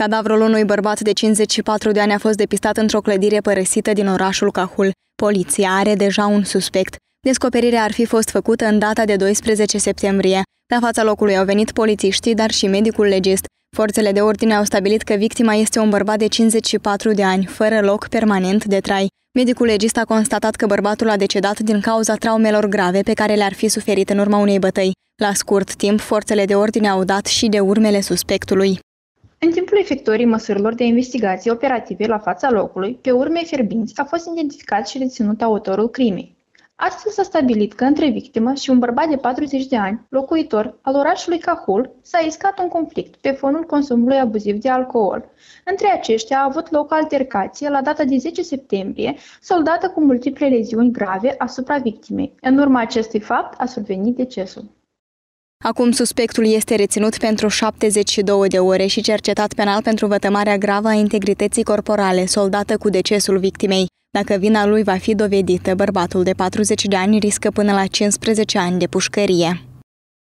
Cadavrul unui bărbat de 54 de ani a fost depistat într-o clădire părăsită din orașul Cahul. Poliția are deja un suspect. Descoperirea ar fi fost făcută în data de 12 septembrie. La fața locului au venit polițiștii, dar și medicul legist. Forțele de ordine au stabilit că victima este un bărbat de 54 de ani, fără loc permanent de trai. Medicul legist a constatat că bărbatul a decedat din cauza traumelor grave pe care le-ar fi suferit în urma unei bătăi. La scurt timp, forțele de ordine au dat și de urmele suspectului. În timpul efectuării măsurilor de investigație operative la fața locului, pe urme fierbinți, a fost identificat și reținut autorul crimei. Astfel s-a stabilit că între victimă și un bărbat de 40 de ani, locuitor al orașului Cahul, s-a iscat un conflict pe fonul consumului abuziv de alcool. Între aceștia a avut loc altercație la data de 10 septembrie, soldată cu multiple leziuni grave asupra victimei. În urma acestui fapt a survenit decesul. Acum suspectul este reținut pentru 72 de ore și cercetat penal pentru vătămarea gravă a integrității corporale, soldată cu decesul victimei. Dacă vina lui va fi dovedită, bărbatul de 40 de ani riscă până la 15 ani de pușcărie.